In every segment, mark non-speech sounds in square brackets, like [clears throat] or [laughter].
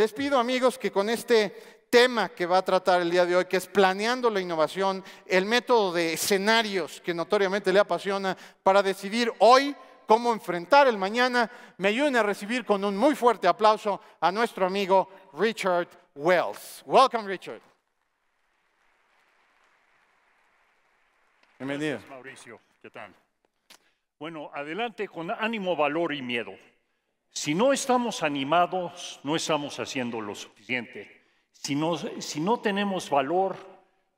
Les pido amigos que con este tema que va a tratar el día de hoy, que es planeando la innovación, el método de escenarios que notoriamente le apasiona para decidir hoy cómo enfrentar el mañana, me ayuden a recibir con un muy fuerte aplauso a nuestro amigo Richard Wells. Welcome, Richard. Bienvenido. Mauricio, ¿qué tal? Bueno, adelante con ánimo, valor y miedo. Si no estamos animados, no estamos haciendo lo suficiente. Si no, tenemos valor,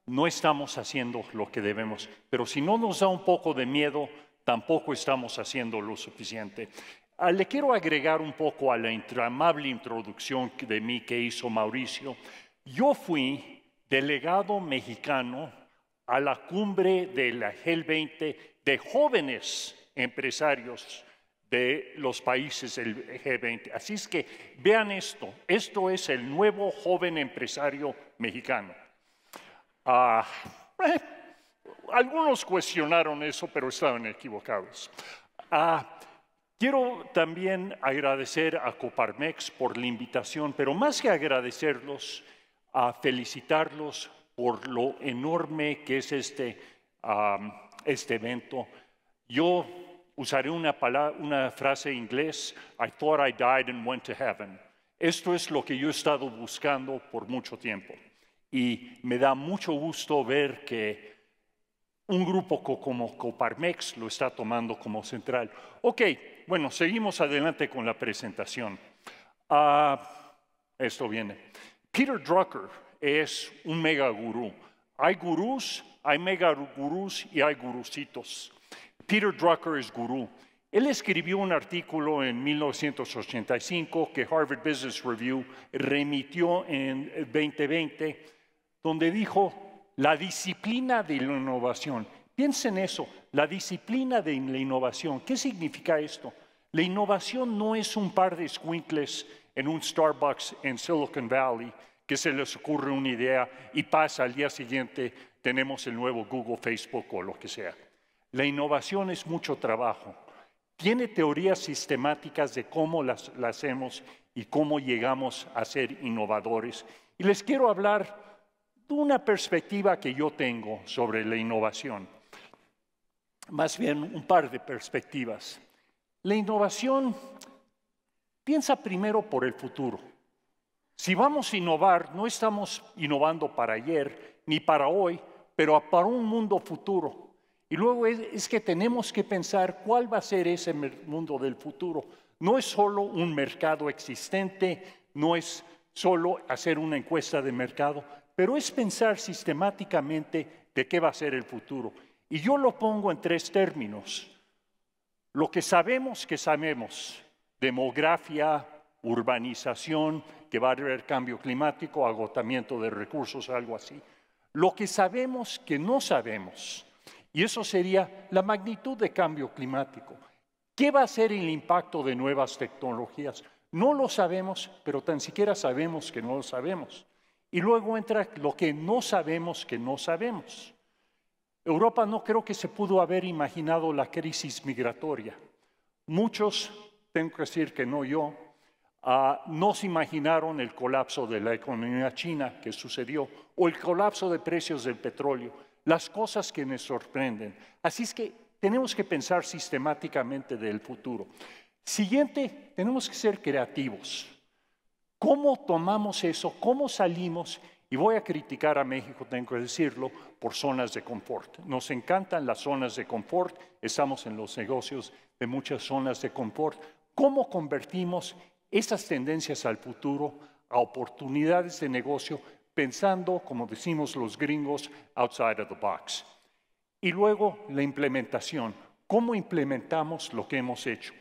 no estamos haciendo lo que debemos. Pero si no nos da un poco de miedo, tampoco estamos haciendo lo suficiente. Ah, le quiero agregar un poco a la amable introducción de mí que hizo Mauricio. Yo fui delegado mexicano a la cumbre de la GEL 20 de jóvenes empresarios de los países del G20. Así es que vean esto, esto es el nuevo joven empresario mexicano. Ah, eh, algunos cuestionaron eso, pero estaban equivocados. Ah, quiero también agradecer a Coparmex por la invitación, pero más que agradecerlos, a felicitarlos por lo enorme que es este, ah, este evento. Yo usaré una, palabra, una frase inglés, I thought I died and went to heaven. Esto es lo que yo he estado buscando por mucho tiempo. Y me da mucho gusto ver que un grupo como Coparmex lo está tomando como central. Ok, bueno, seguimos adelante con la presentación. Ah, esto viene. Peter Drucker es un mega gurú. Hay gurús, hay mega gurús y hay gurusitos. Peter Drucker es gurú. Él escribió un artículo en 1985 que Harvard Business Review remitió en 2020, donde dijo, la disciplina de la innovación. Piensen eso, la disciplina de la innovación. ¿Qué significa esto? La innovación no es un par de squinkles en un Starbucks en Silicon Valley que se les ocurre una idea y pasa al día siguiente, tenemos el nuevo Google, Facebook o lo que sea. La innovación es mucho trabajo. Tiene teorías sistemáticas de cómo las, hacemos y cómo llegamos a ser innovadores. Y les quiero hablar de una perspectiva que yo tengo sobre la innovación. Más bien un par de perspectivas. La innovación piensa primero por el futuro. Si vamos a innovar, no estamos innovando para ayer ni para hoy, pero para un mundo futuro. Y luego es, que tenemos que pensar cuál va a ser ese mundo del futuro. No es solo un mercado existente, no es solo hacer una encuesta de mercado, pero es pensar sistemáticamente de qué va a ser el futuro. Y yo lo pongo en tres términos. Lo que sabemos que sabemos, demografía, urbanización, que va a haber cambio climático, agotamiento de recursos, algo así. Lo que sabemos que no sabemos y eso sería la magnitud de cambio climático. ¿Qué va a ser el impacto de nuevas tecnologías? No lo sabemos, pero tan siquiera sabemos que no lo sabemos. Y luego entra lo que no sabemos que no sabemos. Europa no creo que se pudo haber imaginado la crisis migratoria. Muchos, tengo que decir que no yo, ah, no se imaginaron el colapso de la economía china que sucedió o el colapso de precios del petróleo las cosas que me sorprenden. Así es que tenemos que pensar sistemáticamente del futuro. Siguiente, tenemos que ser creativos. ¿Cómo tomamos eso? ¿Cómo salimos? Y voy a criticar a México, tengo que decirlo, por zonas de confort. Nos encantan las zonas de confort, estamos en los negocios de muchas zonas de confort. ¿Cómo convertimos esas tendencias al futuro a oportunidades de negocio, pensando, como decimos los gringos, outside of the box. Y luego la implementación, cómo implementamos lo que hemos hecho.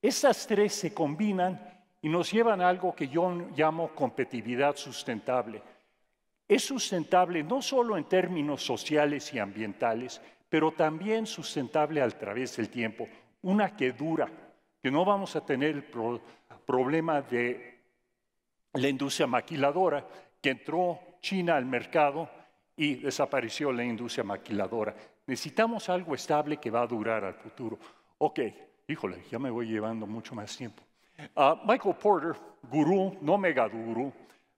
Esas tres se combinan y nos llevan a algo que yo llamo competitividad sustentable. Es sustentable no solo en términos sociales y ambientales, pero también sustentable a través del tiempo, una que dura, que no vamos a tener el problema de la industria maquiladora, que entró China al mercado y desapareció la industria maquiladora. Necesitamos algo estable que va a durar al futuro. Ok, híjole, ya me voy llevando mucho más tiempo. Ah, Michael Porter, gurú, no mega gurú,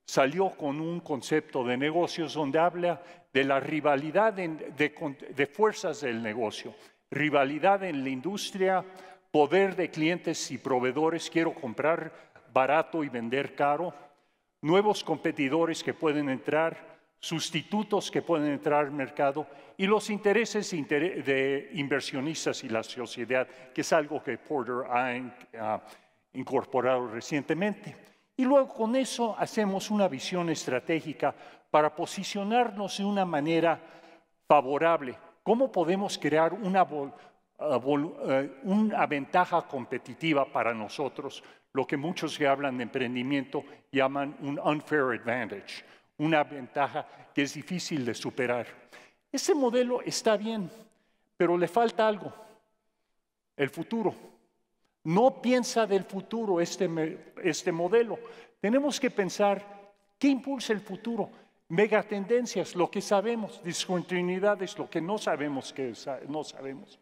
salió con un concepto de negocios donde habla de la rivalidad de fuerzas del negocio, rivalidad en la industria, poder de clientes y proveedores, quiero comprar barato y vender caro, nuevos competidores que pueden entrar, sustitutos que pueden entrar al mercado y los intereses de inversionistas y la sociedad, que es algo que Porter ha incorporado recientemente. Y luego con eso hacemos una visión estratégica para posicionarnos de una manera favorable. ¿Cómo podemos crear una, eh, eh, una ventaja competitiva para nosotros lo que muchos que hablan de emprendimiento llaman un unfair advantage, una ventaja que es difícil de superar. Ese modelo está bien, pero le falta algo, el futuro. No piensa del futuro este, este modelo. Tenemos que pensar qué impulsa el futuro. Megatendencias, lo que sabemos, discontinuidades, lo que no sabemos que no sabemos.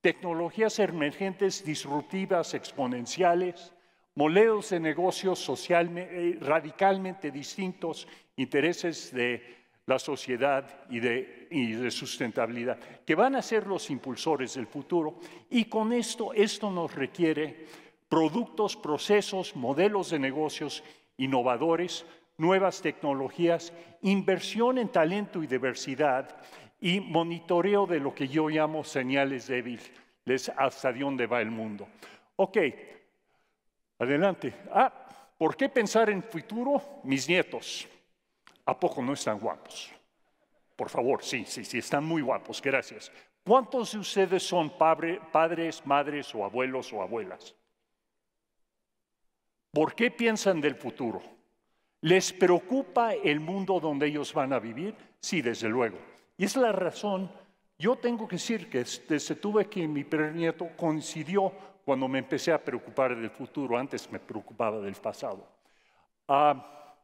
Tecnologías emergentes, disruptivas, exponenciales, modelos de negocios social, eh, radicalmente distintos, intereses de la sociedad y de, sustentabilidad, que van a ser los impulsores del futuro. Y con esto, esto nos requiere productos, procesos, modelos de negocios innovadores, nuevas tecnologías, inversión en talento y diversidad y monitoreo de lo que yo llamo señales débiles, hasta dónde va el mundo. Ok, Adelante. Ah, ¿por qué pensar en futuro? Mis nietos. ¿A poco no están guapos? Por favor, sí, sí, sí, están muy guapos, gracias. ¿Cuántos de ustedes son padres, madres o abuelos o abuelas? ¿Por qué piensan del futuro? ¿Les preocupa el mundo donde ellos van a vivir? Sí, desde luego. Y es la razón, yo tengo que decir que desde tuve que mi primer nieto coincidió cuando me empecé a preocupar del futuro, antes me preocupaba del pasado. Ah,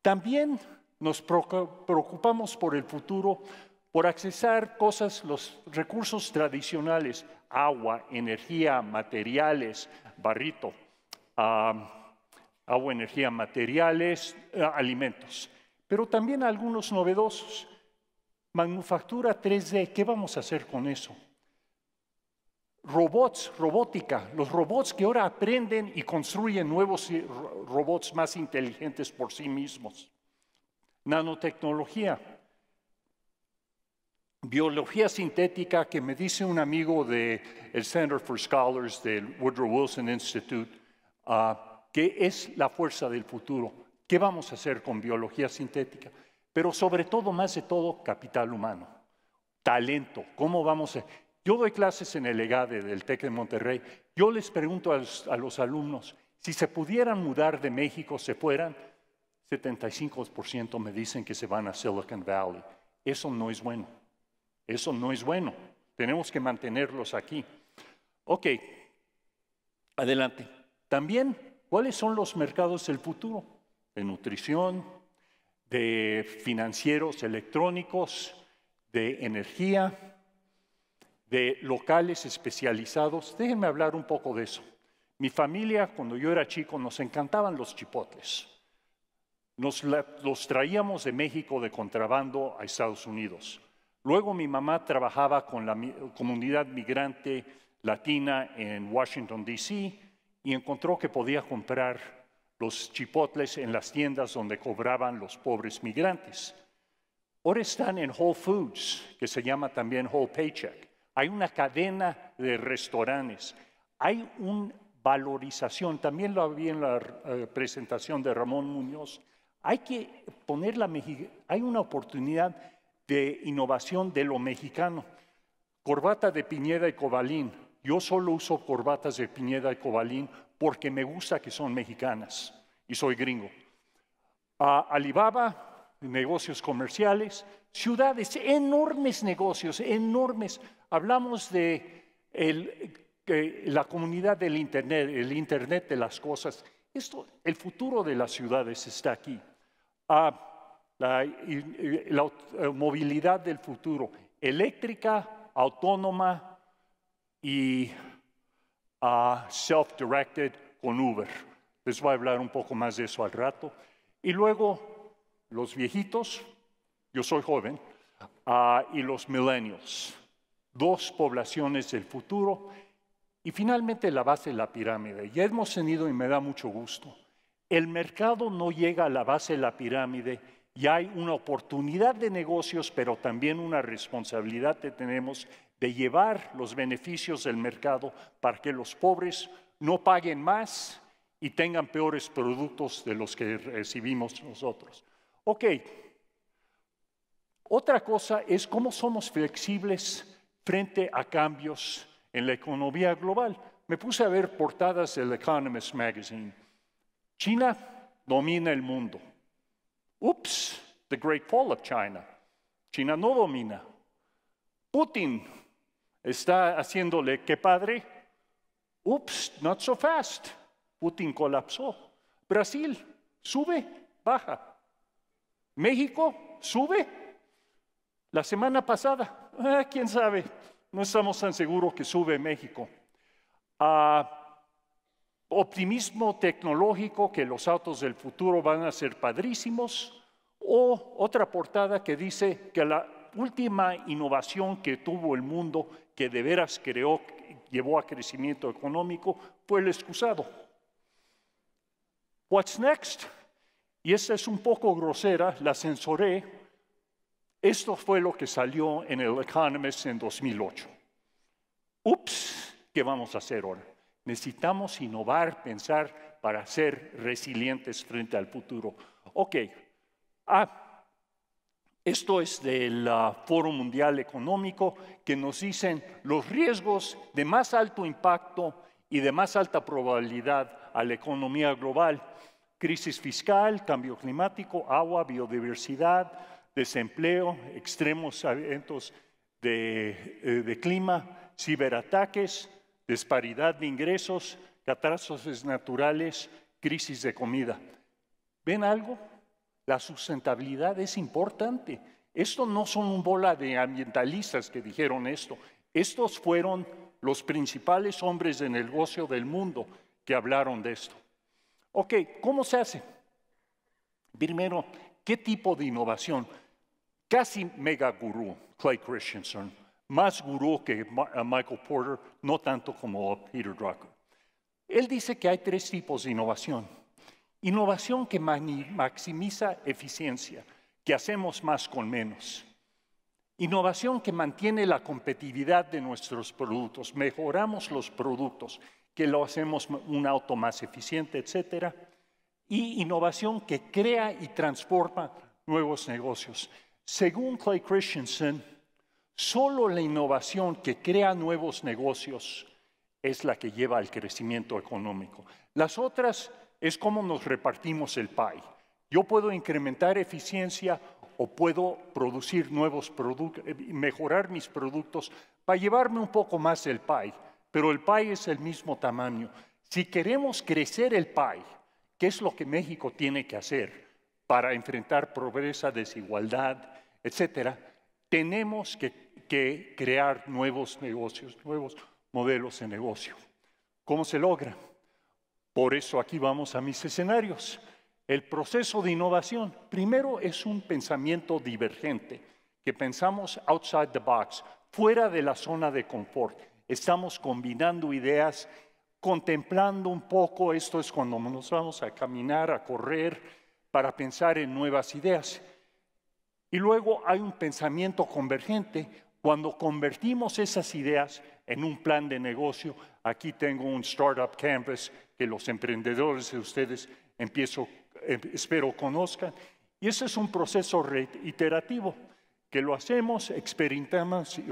también nos preocupamos por el futuro, por accesar cosas, los recursos tradicionales, agua, energía, materiales, barrito, ah, agua, energía, materiales, eh, alimentos, pero también algunos novedosos. Manufactura 3D, ¿qué vamos a hacer con eso? robots, robótica, los robots que ahora aprenden y construyen nuevos robots más inteligentes por sí mismos, nanotecnología, biología sintética que me dice un amigo del Center for Scholars del Woodrow Wilson Institute, ah, que es la fuerza del futuro. ¿Qué vamos a hacer con biología sintética? Pero sobre todo, más de todo, capital humano, talento, cómo vamos a... Yo doy clases en el EGADE del TEC de Monterrey. Yo les pregunto a los, alumnos, si se pudieran mudar de México, se fueran, 75% me dicen que se van a Silicon Valley. Eso no es bueno. Eso no es bueno. Tenemos que mantenerlos aquí. Ok, adelante. También, ¿cuáles son los mercados del futuro? De nutrición, de financieros electrónicos, de energía, de locales especializados. Déjenme hablar un poco de eso. Mi familia, cuando yo era chico, nos encantaban los chipotles. Nos los traíamos de México de contrabando a Estados Unidos. Luego mi mamá trabajaba con la comunidad migrante latina en Washington, D.C. y encontró que podía comprar los chipotles en las tiendas donde cobraban los pobres migrantes. Ahora están en Whole Foods, que se llama también Whole Paycheck hay una cadena de restaurantes, hay una valorización, también lo había en la eh, presentación de Ramón Muñoz, hay que poner la hay una oportunidad de innovación de lo mexicano. Corbata de Piñeda y Cobalín. Yo solo uso corbatas de Piñeda y Cobalín porque me gusta que son mexicanas y soy gringo. Alibaba negocios comerciales, ciudades, enormes negocios, enormes. Hablamos de la comunidad del Internet, el Internet de las cosas. Esto, el futuro de las ciudades está aquí. Ah, la, movilidad del futuro, eléctrica, autónoma y ah, self-directed con Uber. Les voy a hablar un poco más de eso al rato. Y luego los viejitos, yo soy joven, ah, y los millennials, dos poblaciones del futuro. Y finalmente la base de la pirámide. Ya hemos tenido, y me da mucho gusto, el mercado no llega a la base de la pirámide y hay una oportunidad de negocios, pero también una responsabilidad que tenemos de llevar los beneficios del mercado para que los pobres no paguen más y tengan peores productos de los que recibimos nosotros. Ok, otra cosa es cómo somos flexibles frente a cambios en la economía global. Me puse a ver portadas del Economist Magazine. China domina el mundo. Ups, the great fall of China. China no domina. Putin está haciéndole qué padre. Ups, not so fast. Putin colapsó. Brasil sube, baja. México sube. La semana pasada, ah, quién sabe, no estamos tan seguros que sube México. Ah, optimismo tecnológico que los autos del futuro van a ser padrísimos. O otra portada que dice que la última innovación que tuvo el mundo, que de veras creó, llevó a crecimiento económico, fue el excusado. What's next? y esta es un poco grosera, la censuré. Esto fue lo que salió en el Economist en 2008. Ups, ¿qué vamos a hacer ahora? Necesitamos innovar, pensar para ser resilientes frente al futuro. Ok, ah, esto es del ah, Foro Mundial Económico que nos dicen los riesgos de más alto impacto y de más alta probabilidad a la economía global crisis fiscal, cambio climático, agua, biodiversidad, desempleo, extremos eventos de, eh, de clima, ciberataques, disparidad de ingresos, catástrofes naturales, crisis de comida. ¿Ven algo? La sustentabilidad es importante. Esto no son un bola de ambientalistas que dijeron esto. Estos fueron los principales hombres de negocio del mundo que hablaron de esto. Ok, ¿cómo se hace? Primero, ¿qué tipo de innovación? Casi mega gurú, Clay Christensen, más gurú que eh, Michael Porter, no tanto como Peter Drucker. Él dice que hay tres tipos de innovación. Innovación que maximiza eficiencia, que hacemos más con menos. Innovación que mantiene la competitividad de nuestros productos, mejoramos los productos que lo hacemos un auto más eficiente, etcétera, y innovación que crea y transforma nuevos negocios. Según Clay Christensen, solo la innovación que crea nuevos negocios es la que lleva al crecimiento económico. Las otras es cómo nos repartimos el PAI. Yo puedo incrementar eficiencia o puedo producir nuevos productos, eh, mejorar mis productos para llevarme un poco más el PAI pero el PAI es el mismo tamaño. Si queremos crecer el PAI, ¿qué es lo que México tiene que hacer para enfrentar pobreza, desigualdad, etcétera? Tenemos que, que crear nuevos negocios, nuevos modelos de negocio. ¿Cómo se logra? Por eso aquí vamos a mis escenarios. El proceso de innovación, primero, es un pensamiento divergente, que pensamos outside the box, fuera de la zona de confort Estamos combinando ideas, contemplando un poco, esto es cuando nos vamos a caminar, a correr, para pensar en nuevas ideas. Y luego hay un pensamiento convergente, cuando convertimos esas ideas en un plan de negocio, aquí tengo un Startup campus que los emprendedores de ustedes eh, espero conozcan. Y ese es un proceso reiterativo, que lo hacemos, experimentamos y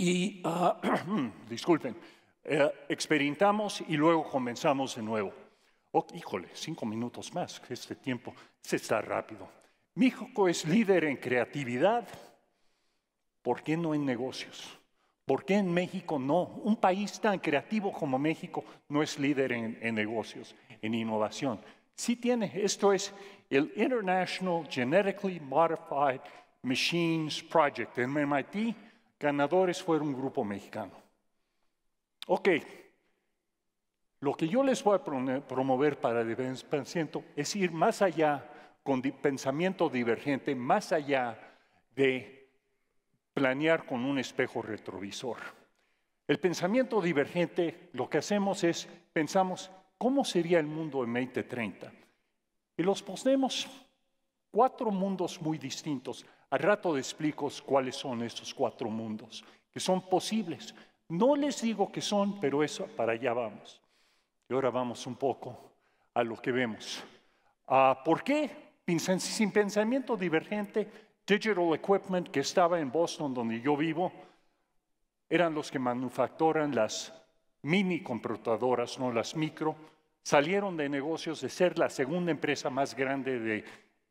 y, ah, [clears throat] disculpen, eh, experimentamos y luego comenzamos de nuevo. Oh, híjole, cinco minutos más, este tiempo se está rápido. México es líder en creatividad, ¿por qué no en negocios? ¿Por qué en México no? Un país tan creativo como México no es líder en, negocios, en innovación. Sí tiene, esto es el International Genetically Modified Machines Project en MIT, ganadores fueron un grupo mexicano. Ok, lo que yo les voy a promover para el pensamiento es ir más allá con pensamiento divergente, más allá de planear con un espejo retrovisor. El pensamiento divergente, lo que hacemos es, pensamos, ¿cómo sería el mundo en 2030? Y los ponemos cuatro mundos muy distintos. Al rato les explico cuáles son estos cuatro mundos, que son posibles. No les digo que son, pero eso para allá vamos. Y ahora vamos un poco a lo que vemos. Ah, ¿Por qué? Sin pensamiento divergente, Digital Equipment, que estaba en Boston, donde yo vivo, eran los que manufacturan las mini computadoras, no las micro, salieron de negocios de ser la segunda empresa más grande de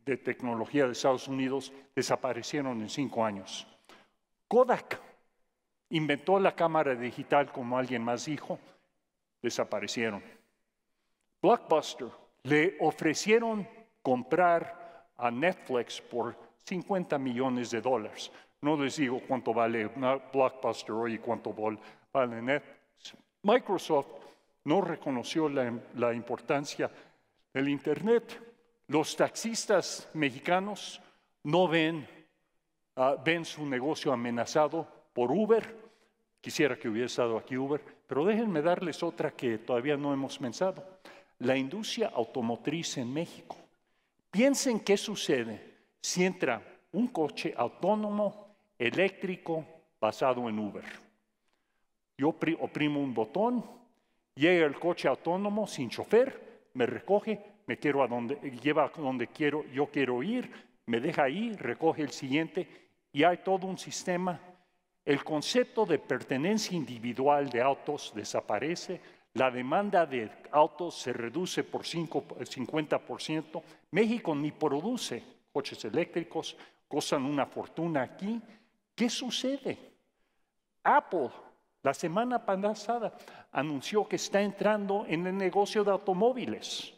de tecnología de Estados Unidos desaparecieron en cinco años. Kodak inventó la cámara digital, como alguien más dijo, desaparecieron. Blockbuster le ofrecieron comprar a Netflix por 50 millones de dólares. No les digo cuánto vale Blockbuster hoy y cuánto vale Netflix. Microsoft no reconoció la, la importancia del Internet los taxistas mexicanos no ven, ah, ven su negocio amenazado por Uber. Quisiera que hubiera estado aquí Uber, pero déjenme darles otra que todavía no hemos pensado. La industria automotriz en México. Piensen qué sucede si entra un coche autónomo eléctrico basado en Uber. Yo oprimo un botón, llega el coche autónomo sin chofer, me recoge, me quiero a donde, lleva a donde quiero, yo quiero ir, me deja ahí, recoge el siguiente y hay todo un sistema. El concepto de pertenencia individual de autos desaparece, la demanda de autos se reduce por 50%, eh, México ni produce coches eléctricos, costan una fortuna aquí. ¿Qué sucede? Apple la semana pasada anunció que está entrando en el negocio de automóviles.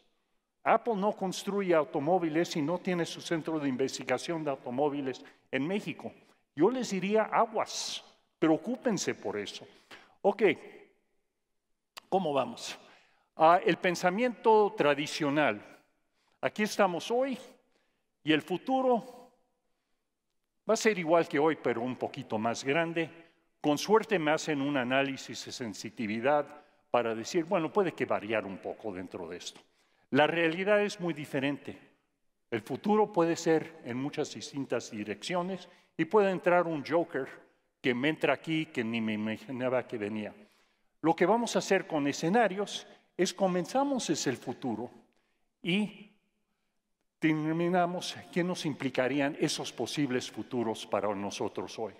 Apple no construye automóviles y no tiene su centro de investigación de automóviles en México. Yo les diría aguas, preocúpense por eso. Ok, ¿cómo vamos? Ah, el pensamiento tradicional. Aquí estamos hoy y el futuro va a ser igual que hoy, pero un poquito más grande. Con suerte me hacen un análisis de sensitividad para decir, bueno, puede que variar un poco dentro de esto. La realidad es muy diferente. El futuro puede ser en muchas distintas direcciones y puede entrar un Joker que me entra aquí que ni me imaginaba que venía. Lo que vamos a hacer con escenarios es comenzamos es el futuro y terminamos qué nos implicarían esos posibles futuros para nosotros hoy.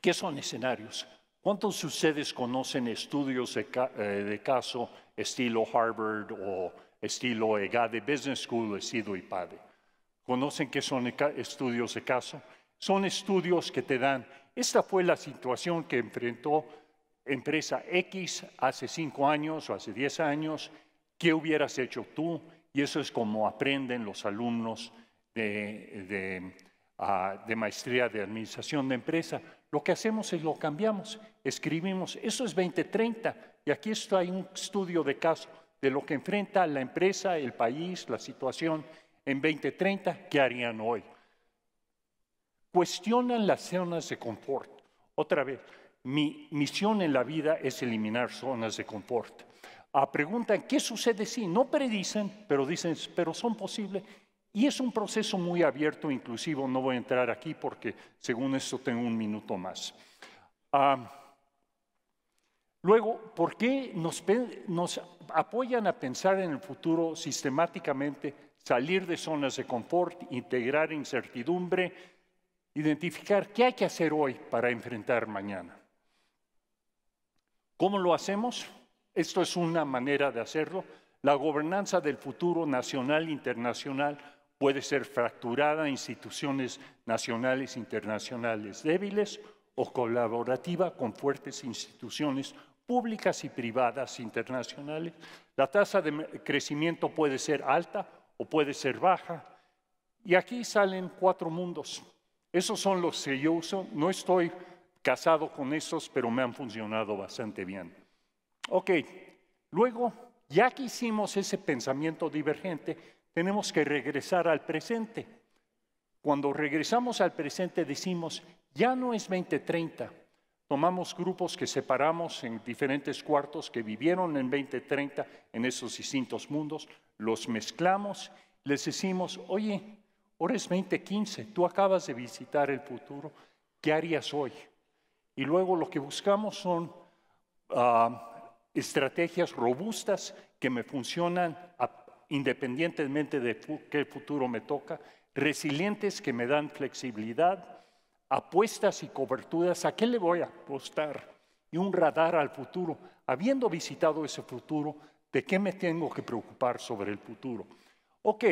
¿Qué son escenarios? ¿Cuántos de ustedes conocen estudios eh, de, caso estilo Harvard o estilo EGADE, Business School, estilo IPADE? ¿Conocen qué son estudios de caso? Son estudios que te dan, esta fue la situación que enfrentó empresa X hace cinco años o hace diez años, ¿qué hubieras hecho tú? Y eso es como aprenden los alumnos de de maestría de administración de empresa, lo que hacemos es lo cambiamos, escribimos, eso es 2030, y aquí está, hay un estudio de caso de lo que enfrenta la empresa, el país, la situación en 2030, ¿qué harían hoy? Cuestionan las zonas de confort. Otra vez, mi misión en la vida es eliminar zonas de confort. a ah, preguntan, ¿qué sucede si? no predicen, pero dicen, pero son posibles y es un proceso muy abierto, inclusivo, no voy a entrar aquí porque según esto tengo un minuto más. Ah, luego, ¿por qué nos, nos apoyan a pensar en el futuro sistemáticamente, salir de zonas de confort, integrar incertidumbre, identificar qué hay que hacer hoy para enfrentar mañana? ¿Cómo lo hacemos? Esto es una manera de hacerlo. La gobernanza del futuro nacional, internacional, puede ser fracturada a instituciones nacionales e internacionales débiles o colaborativa con fuertes instituciones públicas y privadas internacionales. La tasa de crecimiento puede ser alta o puede ser baja. Y aquí salen cuatro mundos. Esos son los que yo uso. No estoy casado con esos, pero me han funcionado bastante bien. Ok, luego, ya que hicimos ese pensamiento divergente, tenemos que regresar al presente. Cuando regresamos al presente decimos, ya no es 2030. Tomamos grupos que separamos en diferentes cuartos que vivieron en 2030 en esos distintos mundos, los mezclamos, les decimos, oye, ahora es 2015, tú acabas de visitar el futuro, ¿qué harías hoy? Y luego lo que buscamos son ah, estrategias robustas que me funcionan a independientemente de qué futuro me toca, resilientes que me dan flexibilidad, apuestas y coberturas, ¿a qué le voy a apostar? Y un radar al futuro. Habiendo visitado ese futuro, ¿de qué me tengo que preocupar sobre el futuro? Ok,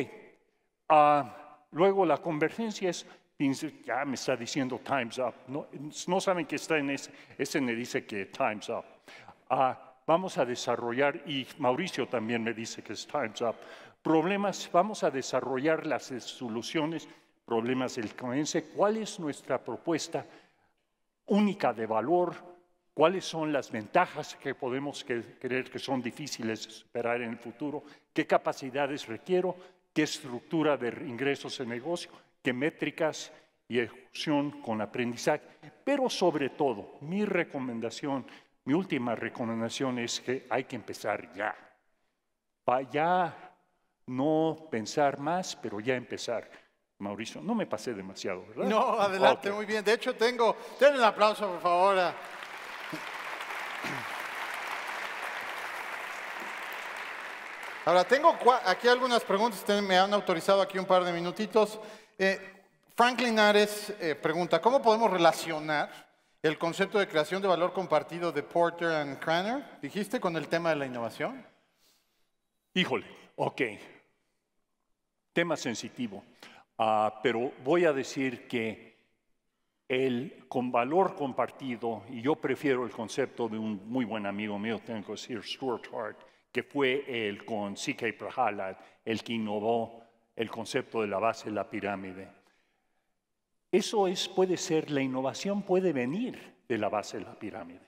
ah, luego la convergencia es, ya me está diciendo time's up, no, saben que está en ese, ese me dice que time's up. Ah, Vamos a desarrollar, y Mauricio también me dice que es Time's Up, problemas, vamos a desarrollar las soluciones, problemas del canadiense, cuál es nuestra propuesta única de valor, cuáles son las ventajas que podemos creer que son difíciles de superar en el futuro, qué capacidades requiero, qué estructura de ingresos en negocio, qué métricas y ejecución con aprendizaje. Pero sobre todo, mi recomendación mi última recomendación es que hay que empezar ya. Ya no pensar más, pero ya empezar. Mauricio, no me pasé demasiado, ¿verdad? No, adelante, muy bien. De hecho, tengo, den el aplauso, por favor. [coughs] Ahora, tengo aquí algunas preguntas, me han autorizado aquí un par de minutitos. Eh, Franklin Ares eh, pregunta, ¿cómo podemos relacionar el concepto de creación de valor compartido de Porter and Craner, dijiste con el tema de la innovación. Híjole, ok. Tema sensitivo. Ah, pero voy a decir que el con valor compartido, y yo prefiero el concepto de un muy buen amigo mío, tengo que decir, Stuart Hart, que fue el con C.K. Prahalad, el que innovó el concepto de la base de la pirámide. Eso es, puede ser, la innovación puede venir de la base de la pirámide,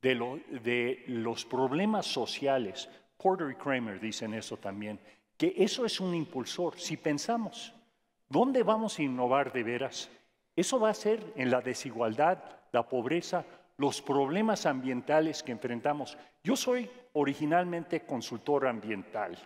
de, de los problemas sociales. Porter y Kramer dicen eso también, que eso es un impulsor. Si pensamos, ¿dónde vamos a innovar de veras? Eso va a ser en la desigualdad, la pobreza, los problemas ambientales que enfrentamos. Yo soy originalmente consultor ambiental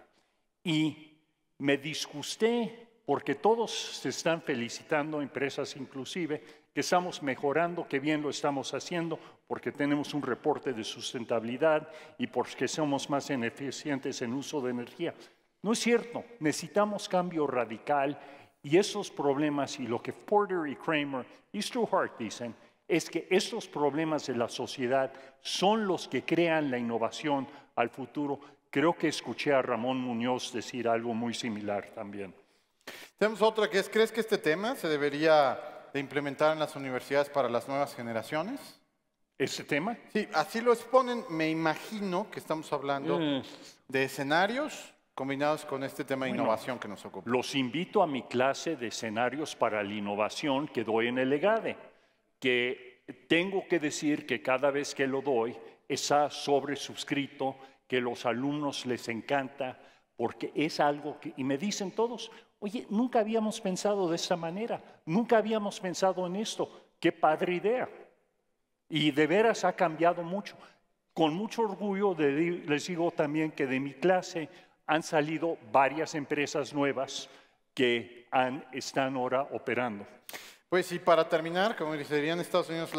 y me disgusté porque todos se están felicitando, empresas inclusive, que estamos mejorando, que bien lo estamos haciendo, porque tenemos un reporte de sustentabilidad y porque somos más eficientes en uso de energía. No es cierto, necesitamos cambio radical y esos problemas y lo que Porter y Kramer y Stuart dicen es que esos problemas de la sociedad son los que crean la innovación al futuro. Creo que escuché a Ramón Muñoz decir algo muy similar también. Tenemos otra que es, ¿crees que este tema se debería de implementar en las universidades para las nuevas generaciones? ¿Ese tema? Sí, así lo exponen. Me imagino que estamos hablando mm. de escenarios combinados con este tema de innovación que nos ocupa. Los invito a mi clase de escenarios para la innovación que doy en el EGADE, que tengo que decir que cada vez que lo doy está sobresuscrito, que los alumnos les encanta, porque es algo que, y me dicen todos, oye, nunca habíamos pensado de esta manera, nunca habíamos pensado en esto, qué padre idea. Y de veras ha cambiado mucho. Con mucho orgullo les digo también que de mi clase han salido varias empresas nuevas que han, están ahora operando. Pues y para terminar, como diría en Estados Unidos,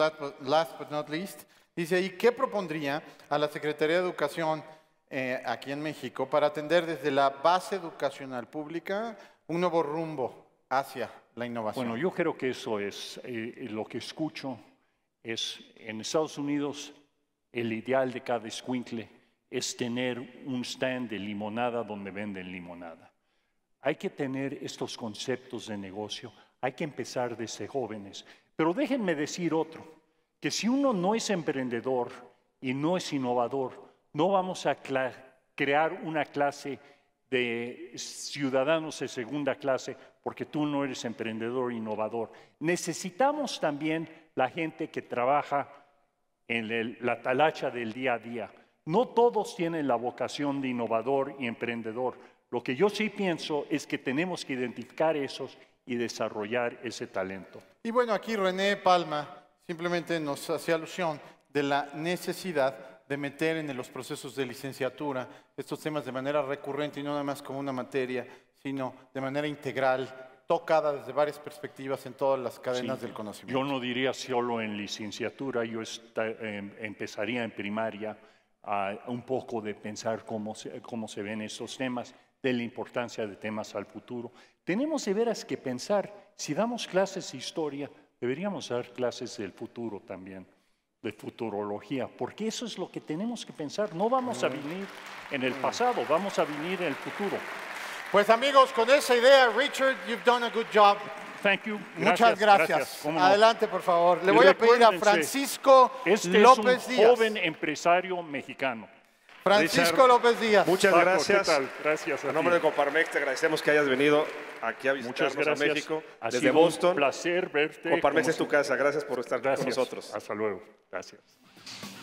last but not least, dice, ¿y qué propondría a la Secretaría de Educación eh, aquí en México para atender desde la base educacional pública un nuevo rumbo hacia la innovación. Bueno, yo creo que eso es eh, lo que escucho. Es en Estados Unidos el ideal de cada escuincle es tener un stand de limonada donde venden limonada. Hay que tener estos conceptos de negocio, hay que empezar desde jóvenes. Pero déjenme decir otro, que si uno no es emprendedor y no es innovador, no vamos a crear una clase de ciudadanos de segunda clase porque tú no eres emprendedor innovador. Necesitamos también la gente que trabaja en la talacha del día a día. No todos tienen la vocación de innovador y emprendedor. Lo que yo sí pienso es que tenemos que identificar esos y desarrollar ese talento. Y bueno, aquí René Palma simplemente nos hace alusión de la necesidad de meter en los procesos de licenciatura estos temas de manera recurrente y no nada más como una materia, sino de manera integral, tocada desde varias perspectivas en todas las cadenas del conocimiento. Yo no diría solo en licenciatura, yo em, empezaría en primaria a un poco de pensar cómo se, cómo se ven estos temas, de la importancia de temas al futuro. Tenemos de veras que pensar, si damos clases de historia, deberíamos dar clases del futuro también de futurología, porque eso es lo que tenemos que pensar. No vamos a venir en el pasado, vamos a venir en el futuro. Pues amigos, con esa idea, Richard, you've done a good job. Thank you. Muchas gracias. Adelante, por favor. Le voy a pedir a Francisco este López es un joven empresario mexicano. Francisco López Díaz. Muchas gracias. Gracias. A en nombre de Coparmex, te agradecemos que hayas venido aquí a visitarnos Muchas México. desde Boston. Un placer verte. es tu casa. Gracias por estar con nosotros. Hasta luego. Gracias.